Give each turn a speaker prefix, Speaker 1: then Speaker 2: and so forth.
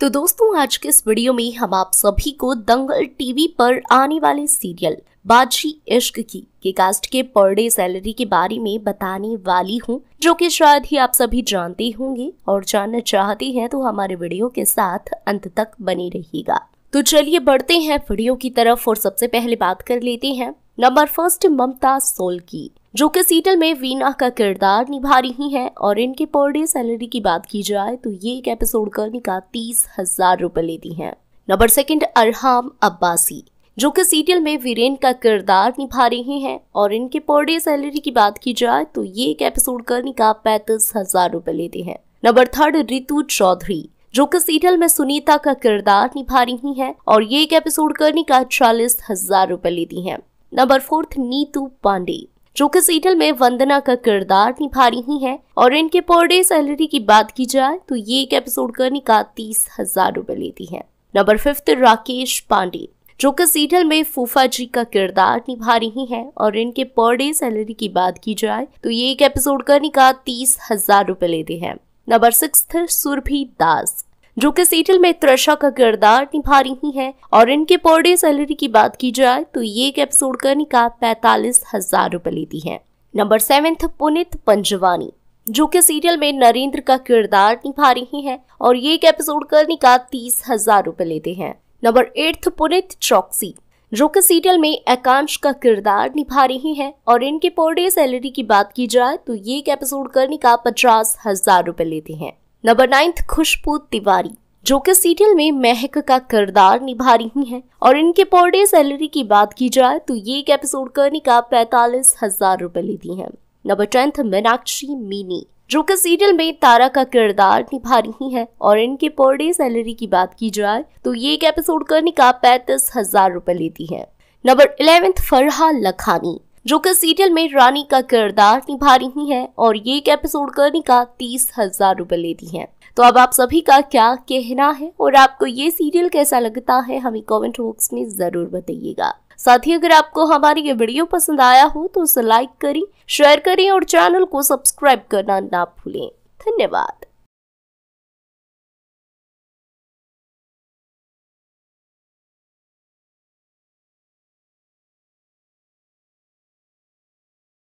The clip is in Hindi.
Speaker 1: तो दोस्तों आज के इस वीडियो में हम आप सभी को दंगल टीवी पर आने वाले सीरियल बाजी इश्क की के कास्ट के पर डे सैलरी के बारे में बताने वाली हूँ जो कि शायद ही आप सभी जानते होंगे और जानना चाहते हैं तो हमारे वीडियो के साथ अंत तक बने रहिएगा तो चलिए बढ़ते हैं वीडियो की तरफ और सबसे पहले बात कर लेते हैं नंबर फर्स्ट ममता सोल की जो कि सीटल में वीना का किरदार निभा रही हैं और इनके पर डे सैलरी की बात की जाए तो ये एक एपिसोड करने का तीस हजार रुपए लेती हैं नंबर सेकंड अरहाम अब्बासी जो कि सीरियल में वीरेन का किरदार निभा रहे हैं और इनके पर डे सैलरी की बात की जाए तो ये एक एपिसोड करने का पैंतीस हजार रुपए लेते हैं नंबर थर्ड रितु चौधरी जो कि सीरियल में सुनीता का किरदार निभा रही हैं और ये एक एपिसोड करने का चालीस हजार रुपए लेती है नंबर फोर्थ नीतू पांडे जो कि सीरियल में वंदना का किरदार निभा रही हैं और इनके पर डे सैलरी की बात की जाए तो ये एक एपिसोड करने का तीस हजार रूपए लेती है नंबर फिफ्थ राकेश पांडे जो कि सीरियल में फूफा जी का किरदार निभा रही हैं और इनके पर डे सैलरी की बात की जाए तो ये एक एपिसोड करने का तीस हजार रूपए लेते हैं नंबर सिक्स सुरभि दास जो कि सीरियल में त्रशा का किरदार निभा रही हैं और इनके पर डे सैलरी की बात की जाए तो ये एक एपिसोड करने का पैतालीस हजार रूपए लेती है नंबर सेवेंथ पुनित पंजवानी जो कि सीरियल में नरेंद्र का किरदार निभा रही हैं और ये एक एपिसोड करने का तीस हजार रूपए लेते हैं नंबर एट्थ पुनित चौकसी जो कि सीरियल में एकांश का किरदार निभा रही हैं और इनके पर डे सैलरी की बात की जाए तो ये एक एपिसोड करने का पचास हजार रूपए लेते हैं नंबर नाइन्थ खुशबू तिवारी जो कि सीरियल में महक का किरदार निभा रही हैं और इनके पर डे सैलरी की बात की जाए तो ये एक एपिसोड करने का पैतालीस हजार रूपए लेती हैं नंबर टेंथ मीनाक्षी मीनी जो कि सीरियल में तारा का किरदार निभा रही हैं और इनके पर डे सैलरी की बात की जाए तो ये एक एपिसोड करने का पैंतीस हजार रुपए लेती है नंबर इलेवेंथ फरहा लखानी जो कि सीरियल में रानी का किरदार निभा रही हैं और ये एक एपिसोड करने का तीस हजार रूपए लेती हैं तो अब आप सभी का क्या कहना है और आपको ये सीरियल कैसा लगता है हमें कमेंट बॉक्स में जरूर बताइएगा साथ ही अगर आपको हमारी ये वीडियो पसंद आया हो तो उसे लाइक करें शेयर करें और चैनल को सब्सक्राइब करना ना भूलें धन्यवाद